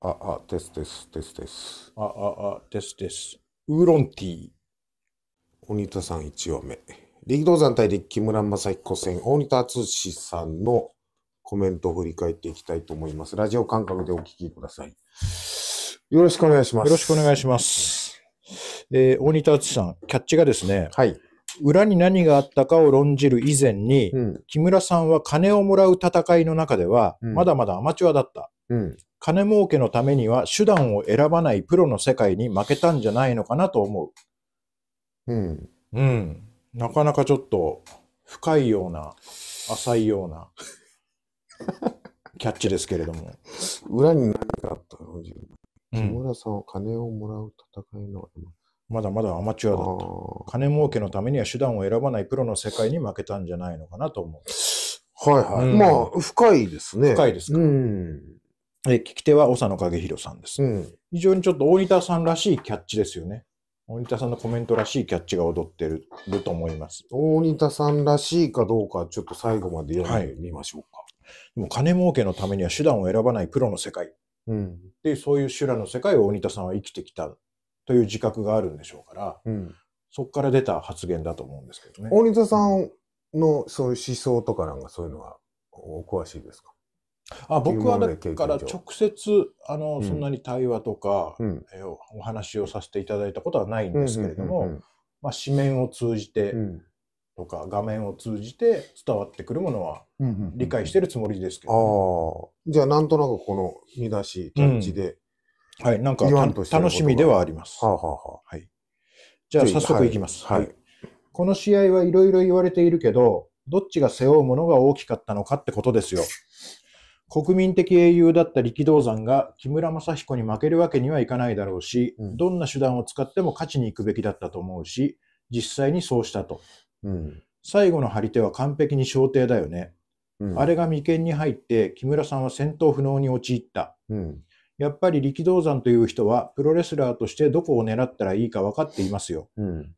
あ、あ、ですですですです。あ、あ、あ、ですです。ウーロンティー。鬼田さん1応目。力道山対木村正彦戦、大仁田敦さんのコメントを振り返っていきたいと思います。ラジオ感覚でお聞きください。よろしくお願いします。よろしくお願いします。えー、大仁田敦さん、キャッチがですね、はい。裏に何があったかを論じる以前に、うん、木村さんは金をもらう戦いの中では、まだまだアマチュアだった。うん、金儲けのためには手段を選ばないプロの世界に負けたんじゃないのかなと思う。うん。うん。なかなかちょっと深いような、浅いようなキャッチですけれども。裏に何かあったの木村さんは金をもらう戦いの、うん、まだまだアマチュアだった。金儲けのためには手段を選ばないプロの世界に負けたんじゃないのかなと思う。はいはい。うん、まあ、深いですね。深いですか。うんえ聞き手は長野影弘さんです、うん。非常にちょっと大仁田さんらしいキャッチですよね。大仁田さんのコメントらしいキャッチが踊ってると思います。大仁田さんらしいかどうか、ちょっと最後まで読んでみましょうか。はい、でも金儲けのためには手段を選ばないプロの世界。うん、で、そういう修羅の世界を大仁田さんは生きてきたという自覚があるんでしょうから、うん、そこから出た発言だと思うんですけどね。大仁田さんのそういう思想とかなんかそういうのはお詳しいですかあ僕はだから直接あの、そんなに対話とか、えお話をさせていただいたことはないんですけれども、まあ、紙面を通じてとか、画面を通じて伝わってくるものは理解してるつもりですけど、ね、あじゃあなんとなくこの見出し感じで、はい、なんか楽しみではあります。はあはあはい、じゃあ早速いきます。はい、はい、この試合はいろいろ言われているけど、どっちが背負うものが大きかったのかってことですよ。国民的英雄だった力道山が木村正彦に負けるわけにはいかないだろうし、うん、どんな手段を使っても勝ちに行くべきだったと思うし、実際にそうしたと。うん、最後の張り手は完璧に小艇だよね。うん、あれが眉間に入って木村さんは戦闘不能に陥った。やっぱり力道山という人はプロレスラーとしてどこを狙ったらいいか分かっていますよ。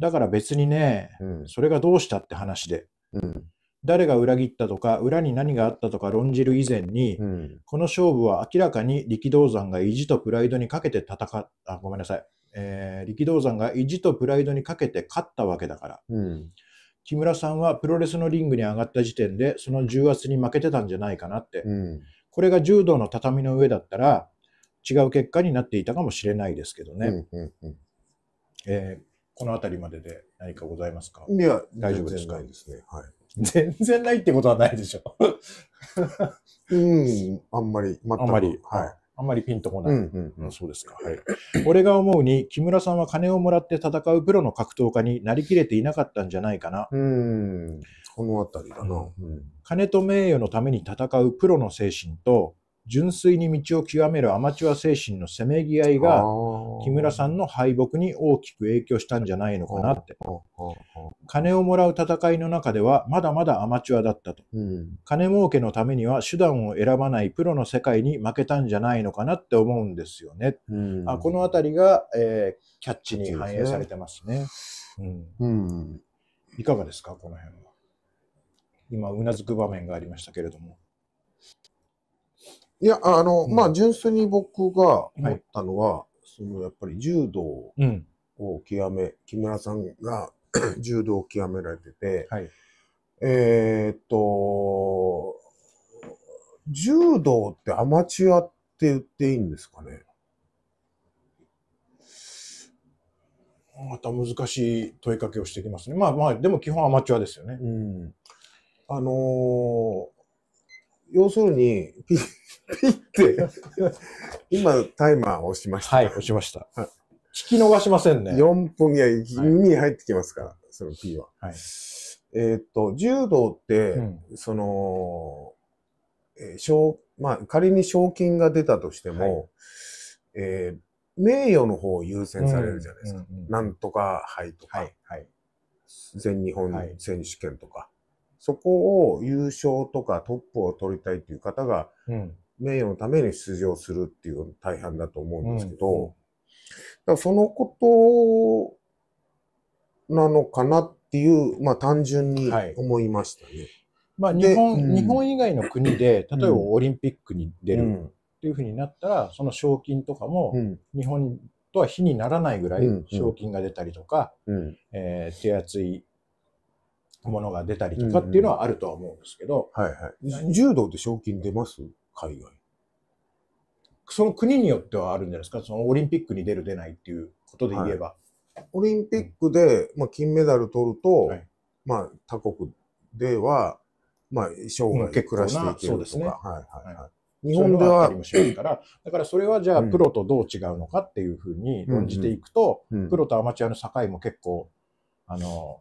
だから別にね、それがどうしたって話で。うん誰が裏切ったとか、裏に何があったとか論じる以前に、うん、この勝負は明らかに力道山が意地とプライドにかけて戦っ、あ、ごめんなさい。えー、力道山が意地とプライドにかけて勝ったわけだから、うん、木村さんはプロレスのリングに上がった時点でその重圧に負けてたんじゃないかなって、うん、これが柔道の畳の上だったら違う結果になっていたかもしれないですけどね、うんうんうん、えこの辺りまでで何かございますかいや大丈夫ですかですね、はい 全然ないってことはないでしょ。うん、あんまり、全くあんまり、はい。あんまりピンとこない。うんうんそうですか。はい。俺が思うに、木村さんは金をもらって戦うプロの格闘家になりきれていなかったんじゃないかな。うん。この辺りだな、うん。金と名誉のために戦うプロの精神と、純粋に道を極めるアマチュア精神のせめぎ合いが、木村さんの敗北に大きく影響したんじゃないのかなって。金をもらう戦いの中では、まだまだアマチュアだったと。うん、金儲けのためには手段を選ばないプロの世界に負けたんじゃないのかなって思うんですよね。うん、あこのあたりが、えー、キャッチに反映されてますね。うん、うん、いかがですか、この辺は。今、うなずく場面がありましたけれども。いや、あの、まあ、純粋に僕が思ったのは、はい、その、やっぱり柔道を極め、木村さんが 柔道を極められてて、はい、えー、っと、柔道ってアマチュアって言っていいんですかねまた難しい問いかけをしてきますね。まあまあ、でも基本アマチュアですよね。うん。あのー、要するに、ピッ、ピッて、今タイマー押しました。はい、押しました。聞き逃しませんね。4分、いや、耳に入ってきますから、そのーは。はい、えっと、柔道って、うん、その、えー、賞、まあ、仮に賞金が出たとしても、はい、えー、名誉の方を優先されるじゃないですか。なんとかはいとか、はいはい、全日本選手権とか。そこを優勝とかトップを取りたいっていう方が、名誉のために出場するっていう大半だと思うんですけど、うんうん、だそのことなのかなっていう、まあ単純に思いましたね。はい、まあ日本、うん、日本以外の国で、例えばオリンピックに出るっていうふうになったら、その賞金とかも日本とは比にならないぐらい賞金が出たりとか、えー、手厚いものが出たりとかっていうのはあるとは思うんですけど。はいはい。柔道で賞金出ます海外。その国によってはあるんじゃないですかそのオリンピックに出る出ないっていうことで言えば。はいオリンピックで、まあ、金メダル取ると、はい、まあ、他国では、まあ、生涯暮らしていけるとか。そうですね。はいはいはい。日本では。もしますから、だからそれはじゃあ、プロとどう違うのかっていうふうに論じていくと、うんうん、プロとアマチュアの境も結構、あの、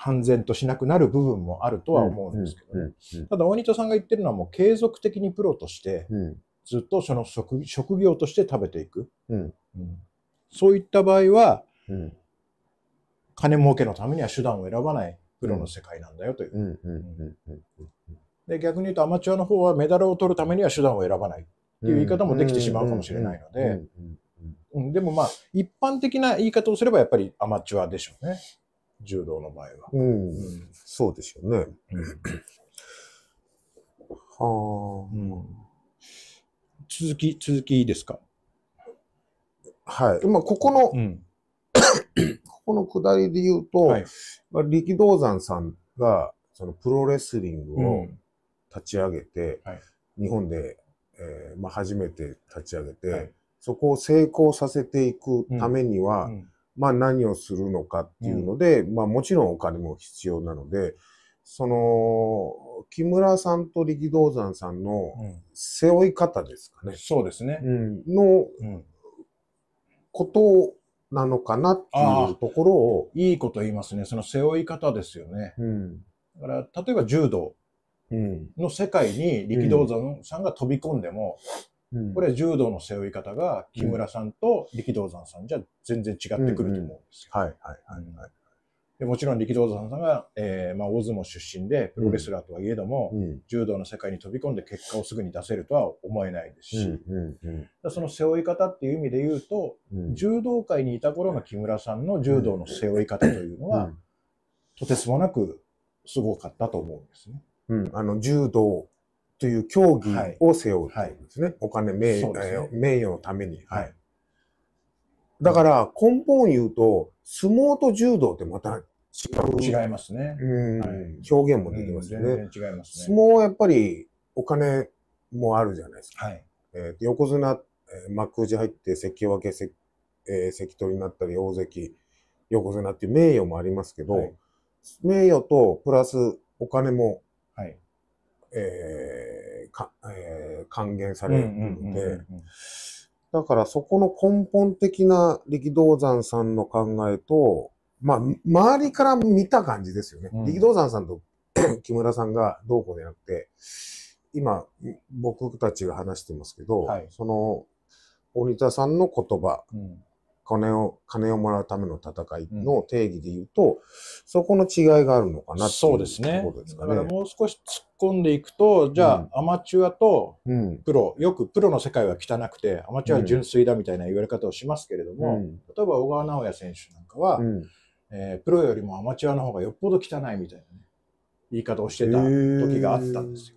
判然としなくなる部分もあるとは思うんですけど、ただ大仁田さんが言ってるのはもう継続的にプロとして、ずっとその職職業として食べていく、うんうん、そういった場合は、うん、金儲けのためには手段を選ばないプロの世界なんだよという。で逆に言うとアマチュアの方はメダルを取るためには手段を選ばないっていう言い方もできてしまうかもしれないので、でもまあ一般的な言い方をすればやっぱりアマチュアでしょうね。柔道の場合は。うん。そうですよね。はあ、うん。続き、続きいいですかはい。まあ、ここの、うん、ここのくだりで言うと、はい、まあ、力道山さんが、そのプロレスリングを立ち上げて、うんはい、日本で、えーまあ、初めて立ち上げて、はい、そこを成功させていくためには、うんまあ何をするのかっていうので、うん、まあもちろんお金も必要なので、その、木村さんと力道山さんの背負い方ですかね。うん、そうですね。うん、の、ことなのかなっていうところを。いいこと言いますね。その背負い方ですよね。うん、だから、例えば柔道の世界に力道山さんが飛び込んでも、これは柔道の背負い方が木村さんと力道山さんじゃ全然違ってくると思うんですよ。はいはいはいはい。でもちろん力道山さんが、えーまあ、大相撲出身でプロレスラーとはいえども、うん、柔道の世界に飛び込んで結果をすぐに出せるとは思えないですし、うんうんうん、その背負い方っていう意味で言うと、うん、柔道界にいた頃の木村さんの柔道の背負い方というのは、うん、とてつもなくすごかったと思うんですね。うん、あの柔道という競技を背負うということですね。はい、お金、名誉、ね、名誉のために。はい。だから根本言うと、相撲と柔道ってまた違う。違いますね。うん、はい、表現もできますよね。全然違いますね。相撲はやっぱりお金もあるじゃないですか。はい。えー、横綱、えー、幕内入って関脇、関、えー、関取になったり、大関、横綱っていう名誉もありますけど、はい、名誉とプラスお金もえーかえー、還元されるので、だからそこの根本的な力道山さんの考えと、まあ、周りから見た感じですよね。うん、力道山さんと 木村さんがどうこうじゃなくて、今、僕たちが話してますけど、はい、その、鬼田さんの言葉、うん金を、金をもらうための戦いの定義で言うと、うん、そこの違いがあるのかなっていうですね。そうですね。だからもう少し突っ込んでいくと、じゃあ、アマチュアとプロ、よくプロの世界は汚くて、アマチュアは純粋だみたいな言われ方をしますけれども、うん、例えば小川直也選手なんかは、うん、えー、プロよりもアマチュアの方がよっぽど汚いみたいなね、言い方をしてた時があったんですよ。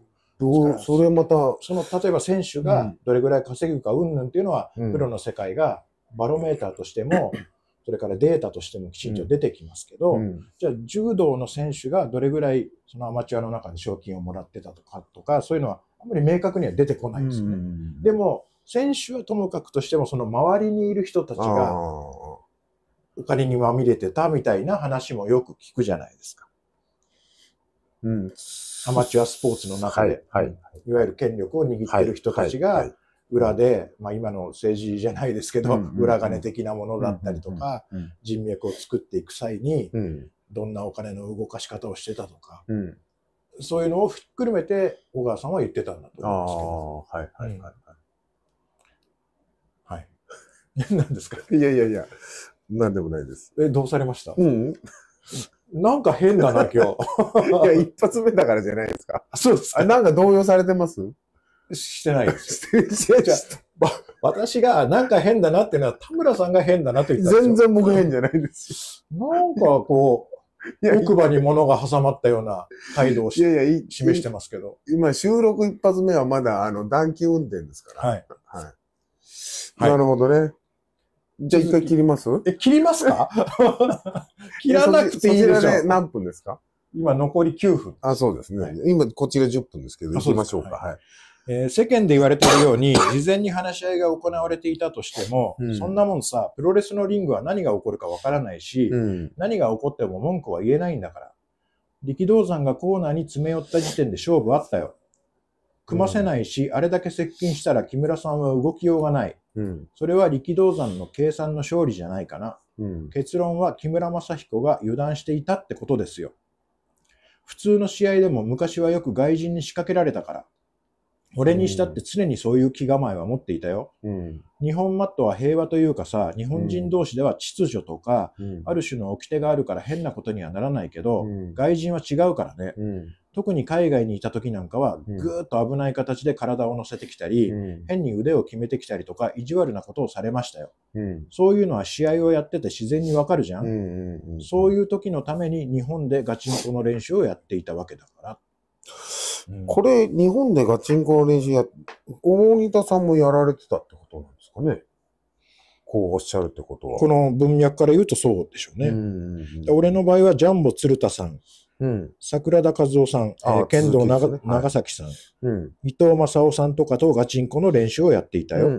それまた。その、例えば選手がどれぐらい稼ぐか、うんぬんっていうのは、プロの世界がバロメーターとしても、それからデータとしてもきちんと出てきますけど、うん、じゃあ柔道の選手がどれぐらいそのアマチュアの中で賞金をもらってたとかとか、そういうのはあんまり明確には出てこないですよね。うん、でも、選手はともかくとしても、その周りにいる人たちがお金にまみれてたみたいな話もよく聞くじゃないですか。うん、アマチュアスポーツの中で、はいはい、いわゆる権力を握ってる人たちが、はいはいはい裏で、まあ、今の政治じゃないですけど、裏金的なものだったりとか、人脈を作っていく際に、うん、どんなお金の動かし方をしてたとか、うん、そういうのをひっくるめて小川さんは言ってたんだと思うんですけど。はいはいはいはい。はなんですかいやいやいや、何でもないです。え、どうされましたうん。なんか変だな、今日。いや、一発目だからじゃないですか。そうですか。なんか動揺されてますしてないですよ。私がなんか変だなってのは田村さんが変だなと言ったんです全然僕変じゃないですよ。なんかこう、奥歯に物が挟まったような態度をいやいや示してますけど。今収録一発目はまだあの暖気運転ですから。はい。はい。なるほどね。じゃあ一回切りますえ、切りますか 切らなくていいですょ。ちらで何分ですか今残り9分。あ、そうですね。今こちら10分ですけど、行きましょうか。はいえー、世間で言われてるように、事前に話し合いが行われていたとしても、うん、そんなもんさ、プロレスのリングは何が起こるかわからないし、うん、何が起こっても文句は言えないんだから。力道山がコーナーに詰め寄った時点で勝負あったよ。組ませないし、うん、あれだけ接近したら木村さんは動きようがない。それは力道山の計算の勝利じゃないかな。結論は木村正彦が油断していたってことですよ。普通の試合でも昔はよく外人に仕掛けられたから。俺にしたって常にそういう気構えは持っていたよ。うん、日本マットは平和というかさ、日本人同士では秩序とか、うん、ある種の掟があるから変なことにはならないけど、うん、外人は違うからね。特に海外にいた時なんかは、ぐーっと危ない形で体を乗せてきたり、変に腕を決めてきたりとか、意地悪なことをされましたよ。そういうのは試合をやってて自然にわかるじゃん。そういう時のために日本でガチンコの練習をやっていたわけだから。これ、日本でガチンコの練習や、大仁田さんもやられてたってことなんですかね。こうおっしゃるってことは。この文脈から言うとそうでしょうね。う俺の場合はジャンボ鶴田さんうん、桜田和夫さん、えー、剣道長,、長崎さん、伊藤正夫さんとかとガチンコの練習をやっていたよ。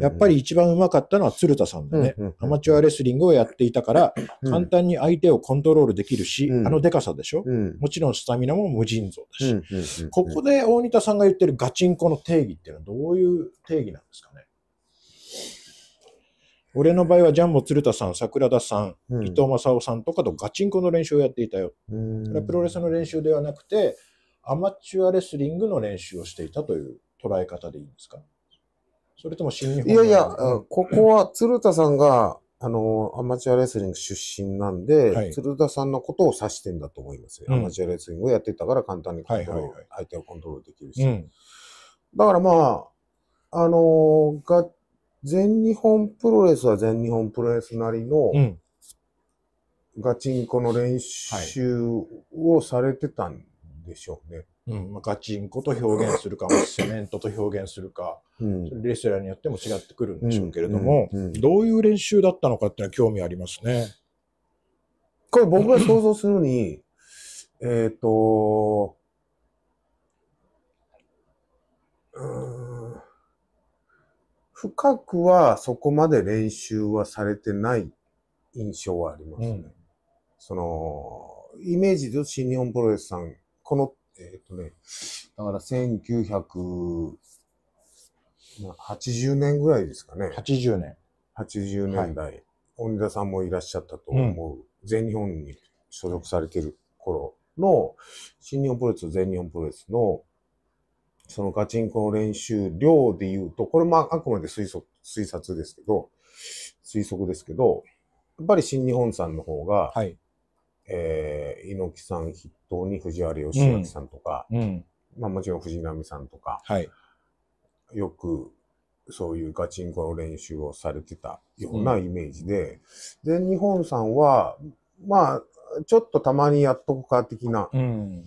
やっぱり一番うまかったのは鶴田さんだね、アマチュアレスリングをやっていたから、簡単に相手をコントロールできるし、あのでかさでしょ、もちろんスタミナも無尽蔵だし、ここで大仁田さんが言ってるガチンコの定義っていうのはどういう定義なんですか俺の場合はジャンボ鶴田さん、桜田さん、うん、伊藤正夫さんとかとガチンコの練習をやっていたよ。それはプロレスの練習ではなくて、アマチュアレスリングの練習をしていたという捉え方でいいんですかそれとも新日本いやいや、ここは鶴田さんが、あの、アマチュアレスリング出身なんで、はい、鶴田さんのことを指してんだと思いますよ、うん、アマチュアレスリングをやってたから簡単にはいはいはい、相手をコントロールできるし。うん、だからまあ、あのー、が、全日本プロレスは全日本プロレスなりの、ガチンコの練習をされてたんでしょうね。うん、まあ、ガチンコと表現するか、セメントと表現するか、うん、レスラーによっても違ってくるんでしょうけれども、うんうん、どういう練習だったのかっていうのは興味ありますね。これ僕が想像するに、えっ、と、うん深くはそこまで練習はされてない印象はありますね。うん、その、イメージで新日本プロレスさん、この、えっ、ー、とね、だから1980年ぐらいですかね。80年。80年代。はい、田さんもいらっしゃったと思う。うん、全日本に所属されてる頃の、新日本プロレスと全日本プロレスのそのガチンコの練習量で言うと、これまああくまで推測、推察ですけど、推測ですけど、やっぱり新日本さんの方が、はい、えー、猪木さん筆頭に藤原義明さんとか、うん、まあもちろん藤波さんとか、はい、よくそういうガチンコの練習をされてたようなイメージで、うん、日本さんは、まあ、ちょっとたまにやっとくか的な、うん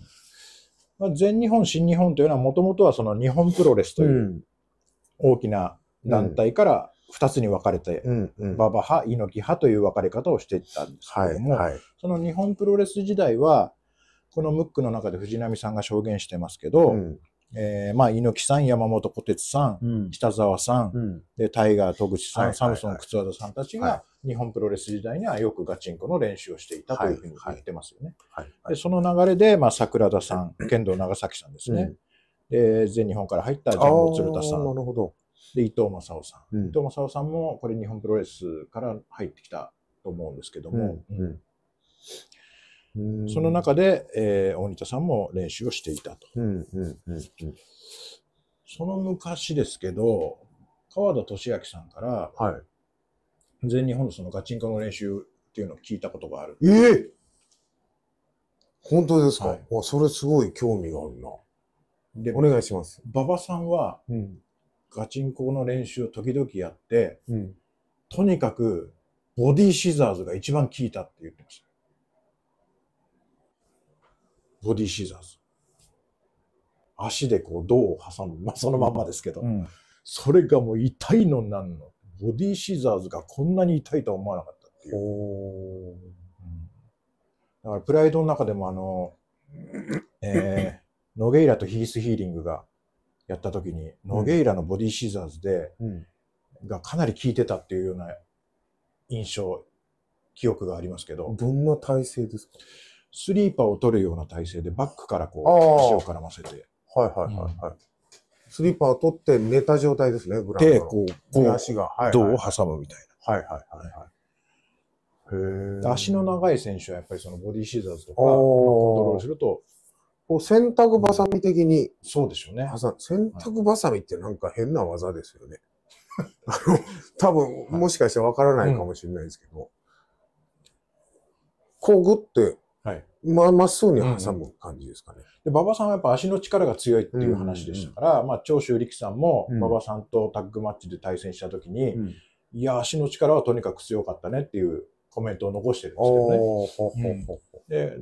まあ、全日本、新日本というのはもともとはその日本プロレスという大きな団体から2つに分かれて、馬場派、猪木派という分かれ方をしていったんですけれども、はいはい、その日本プロレス時代は、このムックの中で藤波さんが証言してますけど、うんえー、まあ、猪木さん、山本小鉄さん、うん、北沢さん、うん、で、タイガー、戸口さん、はい、サムソン、靴和田さんたちが、日本プロレス時代にはよくガチンコの練習をしていたというふうに言ってますよね。はいはい、でその流れで、まあ、桜田さん、剣道長崎さんですね。で、全日本から入ったジャンボ鶴田さん。なるほど。で、伊藤正夫さん。伊藤正夫さんも、これ日本プロレスから入ってきたと思うんですけども。その中で、えー、大仁田さんも練習をしていたと。その昔ですけど、川田俊明さんから、はい、全日本のそのガチンコの練習っていうのを聞いたことがある。ええー、本当ですか、はい、それすごい興味があるな。で、お願いします。馬場さんは、うん、ガチンコの練習を時々やって、うん、とにかくボディシザーズが一番効いたって言ってました。ボディシーザーズ。足でこう胴を挟む、まあ、そのまんまですけど、うん、それがもう痛いのなんの。ボディシーザーズがこんなに痛いとは思わなかったっていう。おだからプライドの中でもあの、えー、ノゲイラとヒースヒーリングがやった時に、ノゲイラのボディシーザーズで、うん、がかなり効いてたっていうような印象、記憶がありますけど。どんな体勢ですかスリーパーを取るような体勢でバックからこう、足を絡ませて。はいはいはいはい。うん、スリーパーを取って寝た状態ですね、グランドで、こう、こう、足が、はい、はい、胴を挟むみたいな。はいはいはいはい。へ足の長い選手はやっぱりそのボディシーザーズとかコントロールするとこう洗濯ばさみ的に、うん、そうでしょうね。洗濯ばさみってなんか変な技ですよね。あの、多分、もしかしてわからないかもしれないですけど、はいうん、こうグッてま、まっすぐに挟む感じですかね。で、馬場さんはやっぱ足の力が強いっていう話でしたから、まあ、長州力さんも馬場さんとタッグマッチで対戦した時に、いや、足の力はとにかく強かったねっていうコメントを残してるんですけどね。で、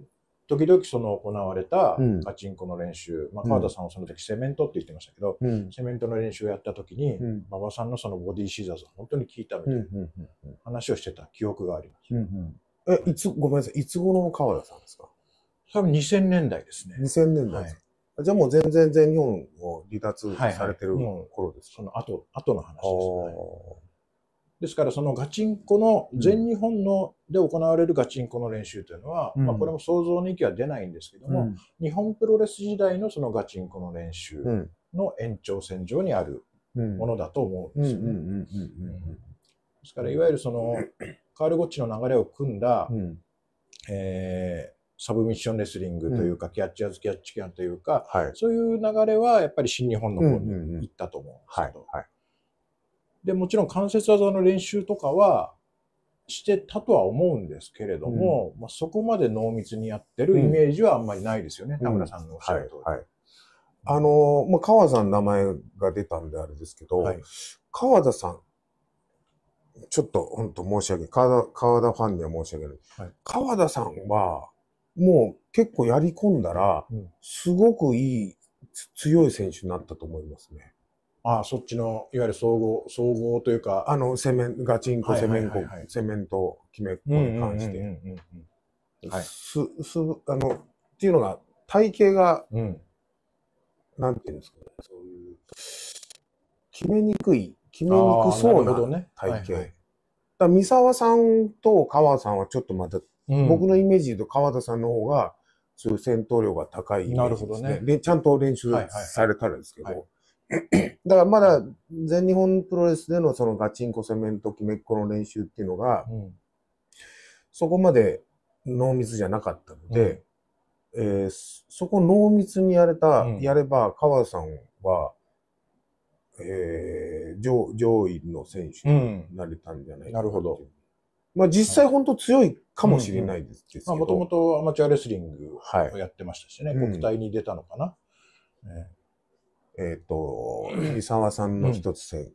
時々その行われたガチンコの練習、まあ、川田さんはその時セメントって言ってましたけど、セメントの練習をやった時に、馬場さんのそのボディシーザーズ本当に効いたみたいな話をしてた記憶があります。え、いつ、ごめんなさい、いつ頃の川田さんですか多分2000年代ですね。2000年代、はい、じゃあもう全然全日本を離脱されてる頃ですか、はいはい、その後、後の話ですね。ですからそのガチンコの全日本ので行われるガチンコの練習というのは、うん、まあ、これも想像の域は出ないんですけども、うん、日本プロレス時代のそのガチンコの練習の延長線上にあるものだと思うんですよね。ですからいわゆるそのカール・ゴッチの流れを組んだ、うん、えサブミッションレスリングというか、うん、キャッチャーズキャッチキャンというか、はい、そういう流れはやっぱり新日本の方に行ったと思うんですけど、でもちろん関節技の練習とかはしてたとは思うんですけれども、うん、まあ、そこまで濃密にやってるイメージはあんまりないですよね、田村さんのおっしゃるおり。はいはいあの、まあ、川田さん名前が出たんであれですけど、はい、川田さん、ちょっと本当申し訳ない。川田、川田ファンには申し訳ない。はい、川田さんは、もう結構やり込んだら、すごくいい、強い選手になったと思いますね。ああ、そっちの、いわゆる総合、総合というか。あの、セメン、ガチンコ、セメンコ、セメント、キメっコに関して。はす、す、あの、っていうのが、体型が、うん、なんていうんですかね、そういう、決めにくい、決めにくそうな体型。ねはいはい、だ三沢さんと川さんはちょっとまたうん、僕のイメージで言うと川田さんの方が、そういう戦闘量が高いイメージですね。なるほどね。ちゃんと練習されたらですけど、はいはいはい、だからまだ全日本プロレスでのそのガチンコセメント、きめっこの練習っていうのが、そこまで濃密じゃなかったので、えそこ濃密にやれた、やれば川田さんは、え上上位の選手になれたんじゃないかな、なるほど。まあ実際本当強いかもしれないですけど。もともとアマチュアレスリングをやってましたしね、はい、国体に出たのかな。うん、えっ、ー、と、三沢さんの一つ先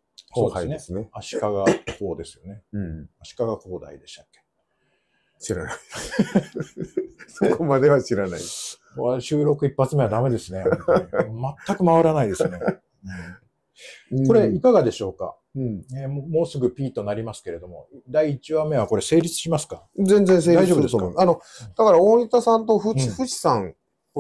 輩ですね。足利校ですよね。うん、足利校大でしたっけ知らない。そこまでは知らない。収録一発目はダメですね。全く回らないですね。これ、いかがでしょうかうん、えー、もうすぐ P となりますけれども、第1話目はこれ成立しますか全然成立すると思う。あの、だから大分さんと富士、富士山、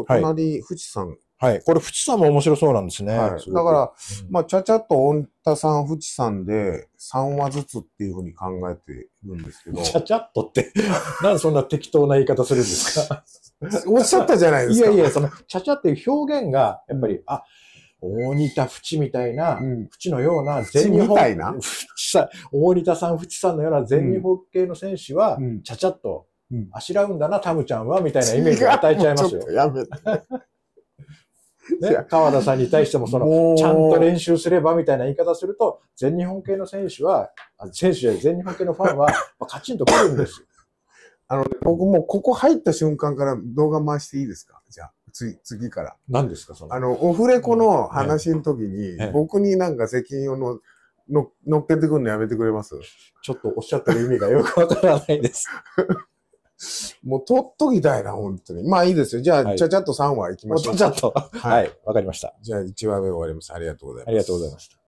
隣、富士山。はい。これ、富士山も面白そうなんですね。はい、だから、うん、まあ、ちゃちゃっと大分さん、富士山で3話ずつっていうふうに考えてるんですけど。ちゃちゃっとって、なんでそんな適当な言い方するんですか おっしゃったじゃないですか。いやいや、その、ちゃちゃっていう表現が、やっぱり、あ、大仁田淵みたいな、淵のような全日本、大仁田さん、淵さんのような全日本系の選手は、ちゃちゃっと、あしらうんだな、タムちゃんは、みたいなイメージを与えちゃいますよ。やめて。ね、川田さんに対しても、その、ちゃんと練習すればみたいな言い方すると、全日本系の選手は、選手や全日本系のファンは、カチンと来るんですよ。あの、僕もここ入った瞬間から動画回していいですかじゃあ。次、次から。何ですか、その。あの、オフレコの話の時に、うんね、僕になんか責任をの、の、乗っけてくるのやめてくれますちょっとおっしゃってる意味がよくわからないです。もう取っときたいな、本当に。まあいいですよ。じゃあ、はい、ちゃちゃっと3話いきましょう。ちゃちゃっと。はい。わ、はい、かりました。じゃあ1話目終わります。ありがとうございます。ありがとうございました。